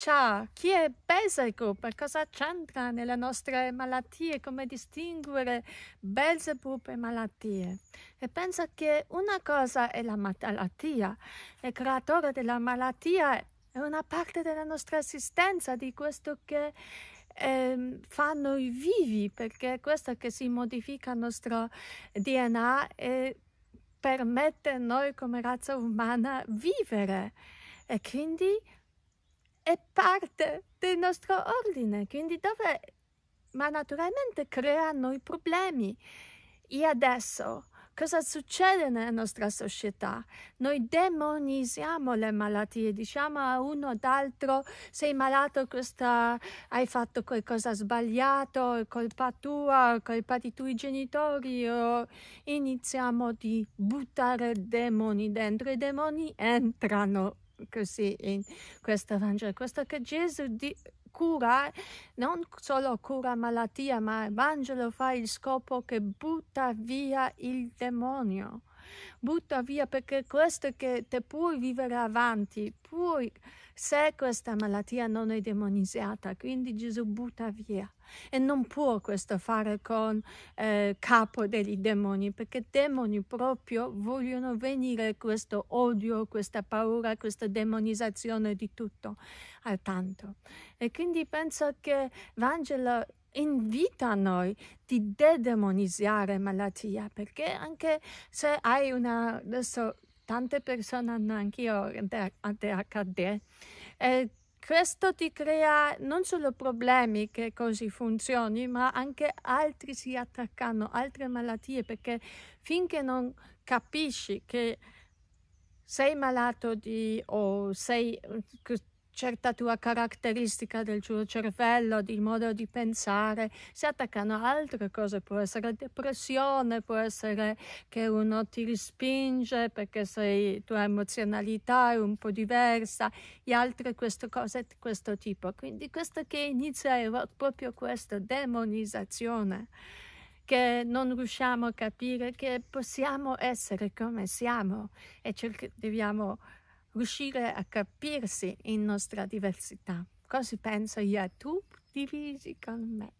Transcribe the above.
Ciao, chi è Beelzebub? Cosa c'entra nelle nostre malattie? Come distinguere Beelzebub e malattie? E penso che una cosa è la malattia. Il creatore della malattia è una parte della nostra esistenza, di questo che eh, fa noi vivi, perché è questo che si modifica il nostro DNA e permette a noi come razza umana vivere. E quindi è parte del nostro ordine, quindi dove, ma naturalmente creano i problemi. E adesso cosa succede nella nostra società? Noi demonizziamo le malattie, diciamo a uno ad altro sei malato, questa, hai fatto qualcosa sbagliato, è colpa tua, è colpa di tuoi genitori, o iniziamo di buttare demoni dentro, i demoni entrano così in questo Vangelo, questo che Gesù di, cura, non solo cura malattia, ma il Vangelo fa il scopo che butta via il demonio butta via perché questo che te puoi vivere avanti, puoi, se questa malattia non è demonizzata, quindi Gesù butta via. E non può questo fare con eh, capo dei demoni, perché demoni proprio vogliono venire questo odio, questa paura, questa demonizzazione di tutto al tanto. E quindi penso che Vangelo invita noi di dedemonizzare malattia perché anche se hai una adesso tante persone hanno anch'io ADHD e eh, questo ti crea non solo problemi che così funzioni ma anche altri si attaccano altre malattie perché finché non capisci che sei malato di o sei certa tua caratteristica del tuo cervello, di modo di pensare, si attaccano a altre cose, può essere depressione, può essere che uno ti respinge perché sei, tua emozionalità è un po' diversa, e altre queste cose di questo tipo. Quindi questo che inizia è proprio questa demonizzazione che non riusciamo a capire che possiamo essere come siamo e cerchiamo, dobbiamo riuscire a capirsi in nostra diversità. Così penso io tu divisi con me.